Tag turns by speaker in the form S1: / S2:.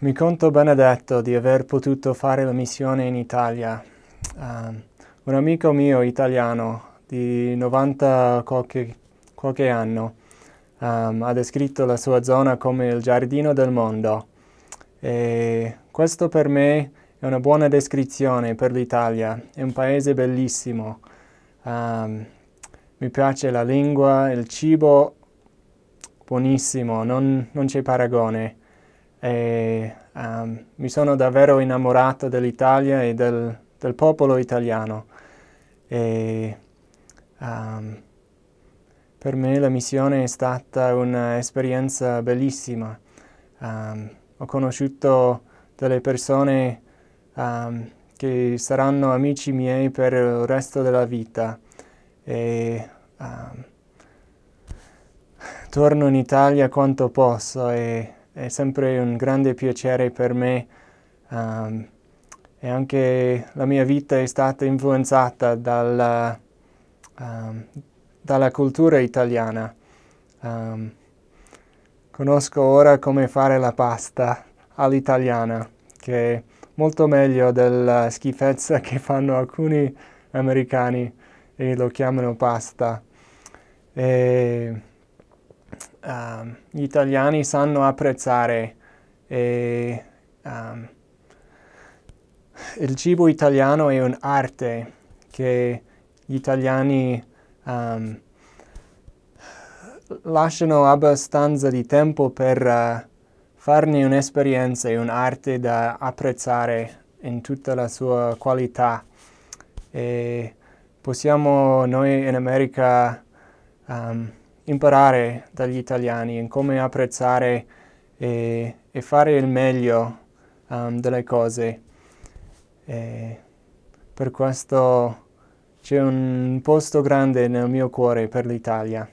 S1: Mi conto benedetto di aver potuto fare la missione in Italia. Um, un amico mio italiano di 90 qualche, qualche anno um, ha descritto la sua zona come il giardino del mondo e questo per me è una buona descrizione per l'Italia, è un paese bellissimo. Um, mi piace la lingua, il cibo, buonissimo, non, non c'è paragone e um, mi sono davvero innamorato dell'Italia e del, del, popolo italiano. E, um, per me la missione è stata un'esperienza bellissima. Um, ho conosciuto delle persone che saranno amici miei per il resto della vita. E, torno in Italia quanto posso e è sempre un grande piacere per me um, e anche la mia vita è stata influenzata dalla, um, dalla cultura italiana. Um, conosco ora come fare la pasta all'italiana, che è molto meglio della schifezza che fanno alcuni americani e lo chiamano pasta. E um, gli italiani sanno apprezzare e, um, il cibo italiano è un'arte che gli italiani um, lasciano abbastanza di tempo per uh, farne un'esperienza e un'arte da apprezzare in tutta la sua qualità. E possiamo noi in America um, imparare dagli italiani in come apprezzare e, e fare il meglio um, delle cose. E per questo c'è un posto grande nel mio cuore per l'Italia.